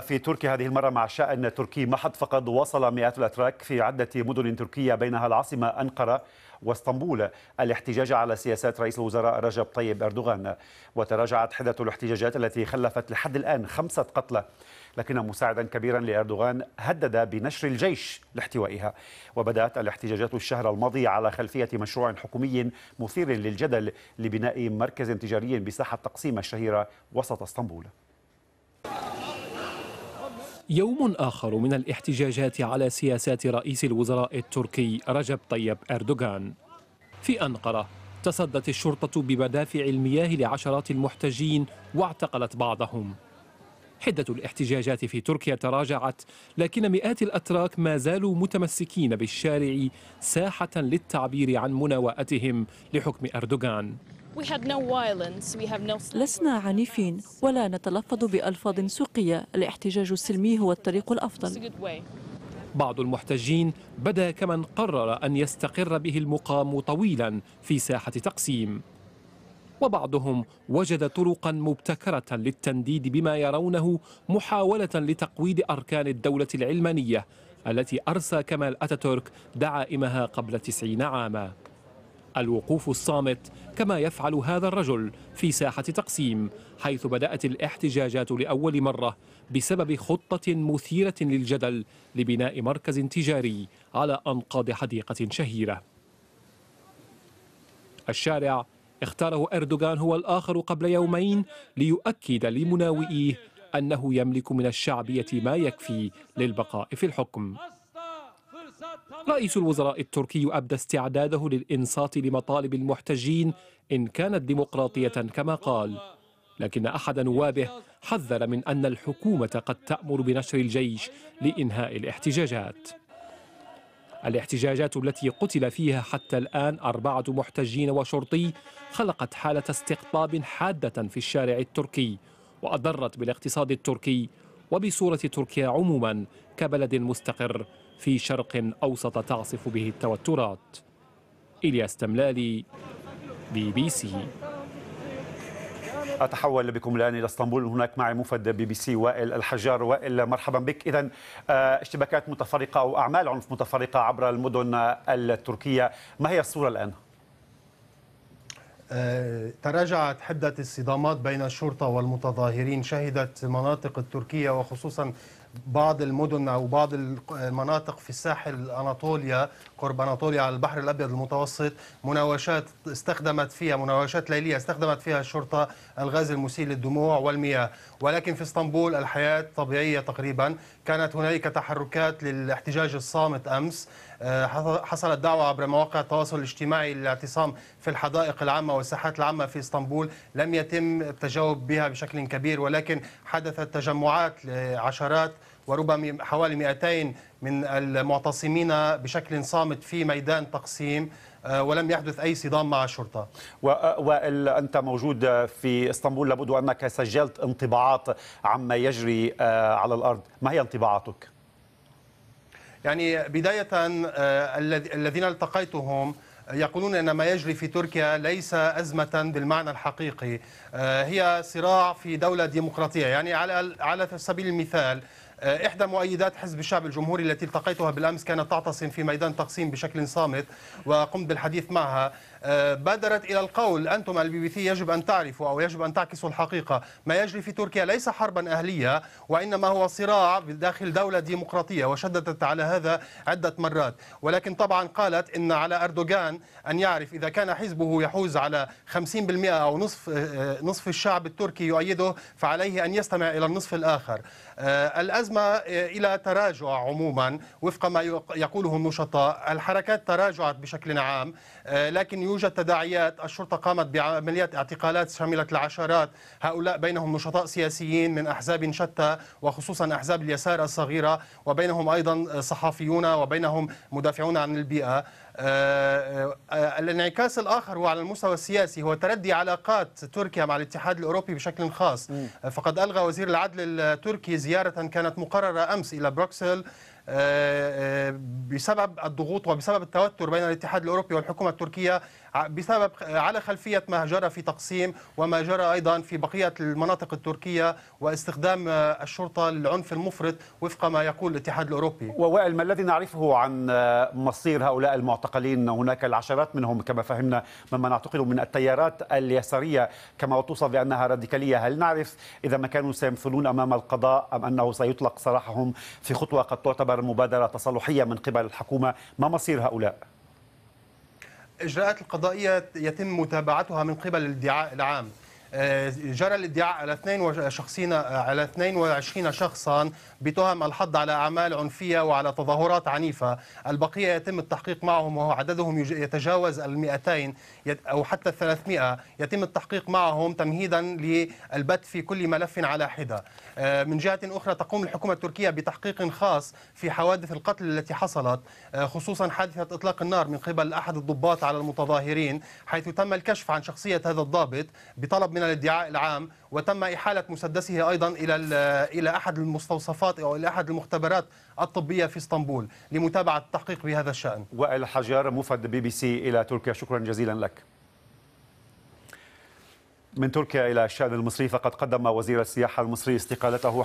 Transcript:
في تركيا هذه المرة مع شأن تركي محض فقد وصل مئات الأتراك في عدة مدن تركية بينها العاصمة أنقرة واسطنبول الاحتجاج على سياسات رئيس الوزراء رجب طيب أردوغان وتراجعت حدة الاحتجاجات التي خلفت لحد الآن خمسة قتلى لكن مساعدا كبيرا لأردوغان هدد بنشر الجيش لاحتوائها وبدأت الاحتجاجات الشهر الماضي على خلفية مشروع حكومي مثير للجدل لبناء مركز تجاري بساحة تقسيم الشهيرة وسط اسطنبول يوم آخر من الاحتجاجات على سياسات رئيس الوزراء التركي رجب طيب أردوغان في أنقرة تصدت الشرطة بمدافع المياه لعشرات المحتجين واعتقلت بعضهم حدة الاحتجاجات في تركيا تراجعت لكن مئات الأتراك ما زالوا متمسكين بالشارع ساحة للتعبير عن مناوئتهم لحكم أردوغان لسنا عنيفين ولا نتلفظ بألفاظ سوقية الاحتجاج السلمي هو الطريق الأفضل بعض المحتجين بدا كمن قرر أن يستقر به المقام طويلا في ساحة تقسيم وبعضهم وجد طرقا مبتكرة للتنديد بما يرونه محاولة لتقويض أركان الدولة العلمانية التي أرسى كمال أتاتورك دعائمها قبل تسعين عاماً الوقوف الصامت كما يفعل هذا الرجل في ساحة تقسيم حيث بدأت الاحتجاجات لأول مرة بسبب خطة مثيرة للجدل لبناء مركز تجاري على أنقاض حديقة شهيرة الشارع اختاره أردوغان هو الآخر قبل يومين ليؤكد لمناوئيه أنه يملك من الشعبية ما يكفي للبقاء في الحكم رئيس الوزراء التركي أبدى استعداده للإنصات لمطالب المحتجين إن كانت ديمقراطية كما قال لكن أحد نوابه حذر من أن الحكومة قد تأمر بنشر الجيش لإنهاء الاحتجاجات الاحتجاجات التي قتل فيها حتى الآن أربعة محتجين وشرطي خلقت حالة استقطاب حادة في الشارع التركي وأضرت بالاقتصاد التركي وبصورة تركيا عموما كبلد مستقر في شرق أوسط تعصف به التوترات إلياس تملالي بي بي سي أتحول بكم الآن إلى اسطنبول هناك معي مفد بي بي سي وائل الحجار وائل مرحبا بك إذا آه، اشتباكات متفرقة أو أعمال عنف متفرقة عبر المدن التركية ما هي الصورة الآن؟ آه، تراجعت حدة الصدامات بين الشرطة والمتظاهرين شهدت مناطق التركية وخصوصا بعض المدن او بعض المناطق في الساحل اناطوليا قرب اناطوليا على البحر الابيض المتوسط مناوشات استخدمت فيها مناوشات ليليه استخدمت فيها الشرطه الغاز المسيل للدموع والمياه ولكن في اسطنبول الحياه طبيعيه تقريبا كانت هنالك تحركات للاحتجاج الصامت امس آه، حصلت دعوة عبر مواقع التواصل الاجتماعي للاعتصام في الحدائق العامة والساحات العامة في اسطنبول لم يتم التجاوب بها بشكل كبير ولكن حدثت تجمعات لعشرات وربما حوالي 200 من المعتصمين بشكل صامت في ميدان تقسيم آه، ولم يحدث أي صدام مع الشرطة وأنت موجود في اسطنبول لابد أنك سجلت انطباعات عما يجري آه، على الأرض ما هي انطباعاتك؟ يعني بداية آه، الذين التقيتهم يقولون ان ما يجري في تركيا ليس ازمه بالمعنى الحقيقي هي صراع في دوله ديمقراطيه يعني على على سبيل المثال آه، إحدى مؤيدات حزب الشعب الجمهوري التي التقيتها بالأمس كانت تعتصم في ميدان تقسيم بشكل صامت وقمت بالحديث معها آه، بادرت إلى القول أنتم البي بي سي يجب أن تعرفوا أو يجب أن تعكسوا الحقيقة ما يجري في تركيا ليس حربا أهلية وإنما هو صراع داخل دولة ديمقراطية وشددت على هذا عدة مرات ولكن طبعا قالت إن على أردوغان أن يعرف إذا كان حزبه يحوز على 50% أو نصف آه، نصف الشعب التركي يؤيده فعليه أن يستمع إلى النصف الآخر آه، الأزمة إلى تراجع عموما وفق ما يقوله النشطاء الحركات تراجعت بشكل عام لكن يوجد تداعيات الشرطة قامت بعمليات اعتقالات شملت العشرات هؤلاء بينهم نشطاء سياسيين من أحزاب شتى وخصوصا أحزاب اليسار الصغيرة وبينهم أيضا صحفيون وبينهم مدافعون عن البيئة آه، آه، الانعكاس الآخر هو على المستوى السياسي هو تردي علاقات تركيا مع الاتحاد الأوروبي بشكل خاص فقد ألغى وزير العدل التركي زيارة كانت مقررة أمس إلى بروكسل آه، بسبب الضغوط وبسبب التوتر بين الاتحاد الاوروبي والحكومه التركيه بسبب على خلفية ما جرى في تقسيم وما جرى أيضا في بقية المناطق التركية واستخدام آه، الشرطة للعنف المفرط وفق ما يقول الاتحاد الأوروبي ووائل ما الذي نعرفه عن آه، مصير هؤلاء المعتقلين هناك العشرات منهم كما فهمنا مما نعتقد من التيارات اليسارية كما توصف بأنها راديكالية هل نعرف إذا ما كانوا سيمثلون أمام القضاء أم أنه سيطلق سراحهم في خطوة قد تعتبر مبادرة تصالحية من قبل الحكومة ما مصير هؤلاء؟ الاجراءات القضائيه يتم متابعتها من قبل الادعاء العام آه، جرى الادعاء على 22 آه، على 22 شخصا بتهم الحض على اعمال عنفيه وعلى تظاهرات عنيفه، البقيه يتم التحقيق معهم وهو عددهم يتجاوز ال 200 او حتى ال 300 يتم التحقيق معهم تمهيدا للبت في كل ملف على حده. آه، من جهه اخرى تقوم الحكومه التركيه بتحقيق خاص في حوادث القتل التي حصلت خصوصا حادثه اطلاق النار من قبل احد الضباط على المتظاهرين حيث تم الكشف عن شخصيه هذا الضابط بطلب من من الادعاء العام وتم إحالة مسدسه أيضا إلى إلى أحد المستوصفات أو إلى أحد المختبرات الطبية في اسطنبول لمتابعة التحقيق بهذا الشأن وائل حجر مفد بي بي سي إلى تركيا شكرا جزيلا لك من تركيا إلى الشأن المصري فقد قدم وزير السياحة المصري استقالته